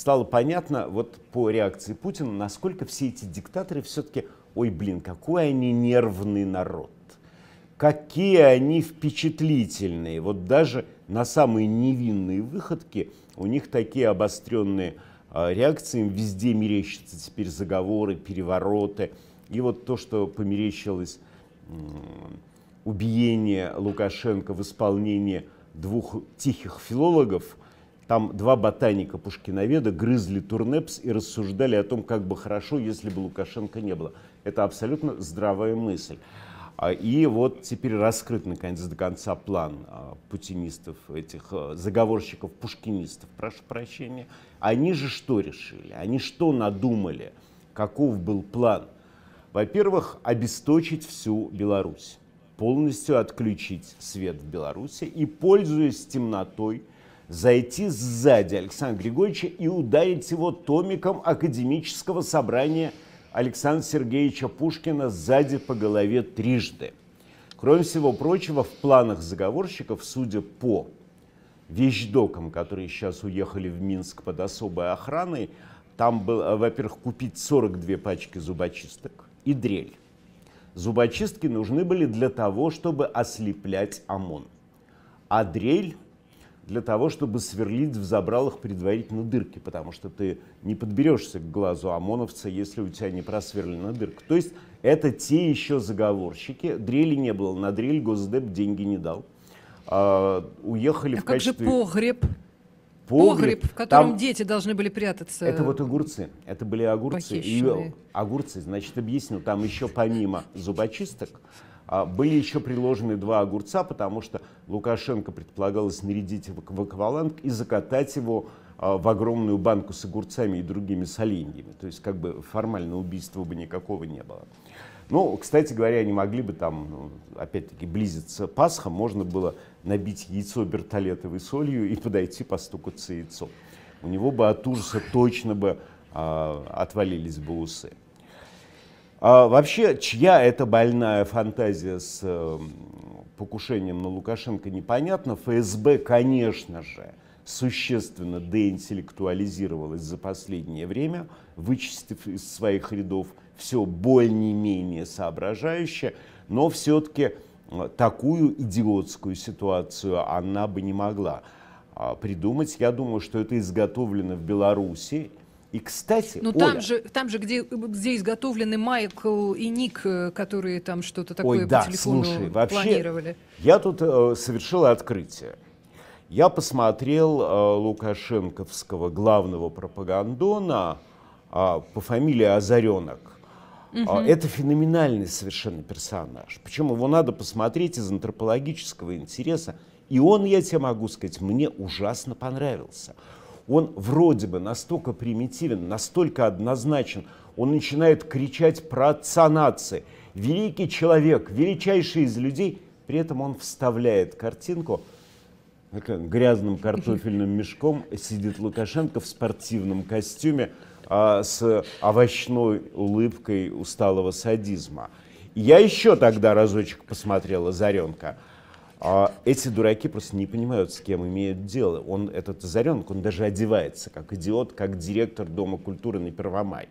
стало понятно вот по реакции Путина, насколько все эти диктаторы все-таки, ой, блин, какой они нервный народ, какие они впечатлительные. Вот даже на самые невинные выходки у них такие обостренные а, реакции, им везде мерещатся теперь заговоры, перевороты. И вот то, что померещилось убиение Лукашенко в исполнении двух тихих филологов – там два ботаника Пушкиноведа грызли турнепс и рассуждали о том, как бы хорошо, если бы Лукашенко не было. Это абсолютно здравая мысль. А, и вот теперь раскрыт наконец до конца план а, путинистов, этих а, заговорщиков, пушкинистов, прошу прощения. Они же что решили? Они что надумали? Каков был план? Во-первых, обесточить всю Беларусь, полностью отключить свет в Беларуси и, пользуясь темнотой, зайти сзади Александра Григорьевича и ударить его томиком академического собрания Александра Сергеевича Пушкина сзади по голове трижды. Кроме всего прочего, в планах заговорщиков, судя по вещдокам, которые сейчас уехали в Минск под особой охраной, там было, во-первых, купить 42 пачки зубочисток и дрель. Зубочистки нужны были для того, чтобы ослеплять ОМОН. А дрель для того, чтобы сверлить в забралах предварительно дырки, потому что ты не подберешься к глазу ОМОНовца, если у тебя не просверлена дырка. То есть это те еще заговорщики. Дрели не было, на дрель Госдеп деньги не дал. А, уехали а в как качестве... же погреб? Погреб, в котором там... дети должны были прятаться. Это вот огурцы. Это были огурцы. И огурцы, значит, объясню, там еще помимо зубочисток а, были еще приложены два огурца, потому что Лукашенко предполагалось снарядить его в акваланг и закатать его а, в огромную банку с огурцами и другими соленьями. То есть как бы формально убийства бы никакого не было. Ну, кстати говоря, они могли бы там, ну, опять-таки, близиться Пасха, можно было набить яйцо бертолетовой солью и подойти постукаться яйцо. У него бы от ужаса точно бы а, отвалились бы усы. А вообще, чья это больная фантазия с э, покушением на Лукашенко, непонятно. ФСБ, конечно же, существенно деинтеллектуализировалась за последнее время, вычистив из своих рядов все более-менее соображающее, но все-таки э, такую идиотскую ситуацию она бы не могла а, придумать. Я думаю, что это изготовлено в Беларуси и, кстати, Но ну, Оля, там же, там же где, где изготовлены Майкл и Ник, э, которые там что-то такое ой, да, телефону слушай, вообще, планировали. Я тут э, совершил открытие. Я посмотрел э, Лукашенковского главного пропагандона э, по фамилии Озаренок. Угу. Это феноменальный совершенно персонаж. Причем его надо посмотреть из антропологического интереса. И он, я тебе могу сказать, мне ужасно понравился он вроде бы настолько примитивен, настолько однозначен, он начинает кричать про отца нации. Великий человек, величайший из людей, при этом он вставляет картинку, грязным картофельным мешком сидит Лукашенко в спортивном костюме а, с овощной улыбкой усталого садизма. Я еще тогда разочек посмотрел Заренка. А эти дураки просто не понимают, с кем имеют дело. Он, этот Заренок, он даже одевается как идиот, как директор Дома культуры на Первомай.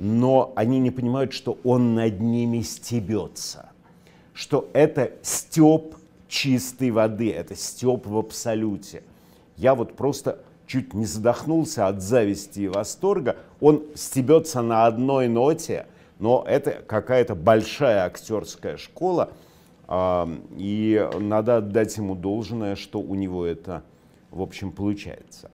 Но они не понимают, что он над ними стебется. Что это степ чистой воды, это степ в абсолюте. Я вот просто чуть не задохнулся от зависти и восторга. Он стебется на одной ноте, но это какая-то большая актерская школа – и надо отдать ему должное, что у него это, в общем, получается.